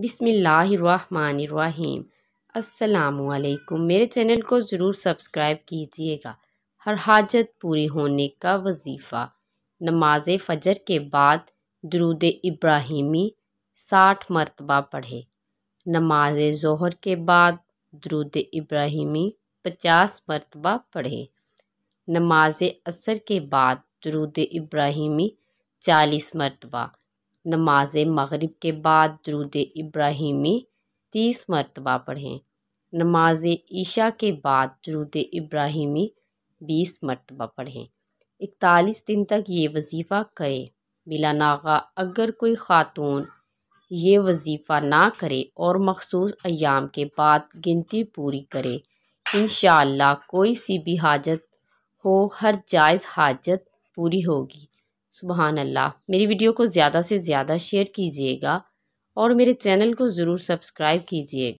बिसमीम् असलकुम मेरे चैनल को ज़रूर सब्सक्राइब कीजिएगा हर हाजत पूरी होने का वजीफ़ा नमाज फजर के बाद दरूद इब्राहिमी साठ मरतबा पढ़े नमाज जहर के बाद दरूद इब्राहिमी पचास मरतबा पढ़े नमाज असर के बाद दरूद इब्राहिमी चालीस मरतबा नमाज मगरिब के बाद दरुद इब्राहिमी तीस मरतबा पढ़ें नमाज ईशा के बाद दरुद इब्राहिमी बीस मरतबा पढ़ें इकतालीस दिन तक ये वजीफ़ा करें बिला नागा अगर कोई ख़ातून ये वजीफ़ा ना करे और मखसूस अयाम के बाद गिनती पूरी करे इन कोई सी भी हाजत हो हर जायज़ हाजत पूरी होगी सुबहान अल्लाह मेरी वीडियो को ज़्यादा से ज़्यादा शेयर कीजिएगा और मेरे चैनल को ज़रूर सब्सक्राइब कीजिएगा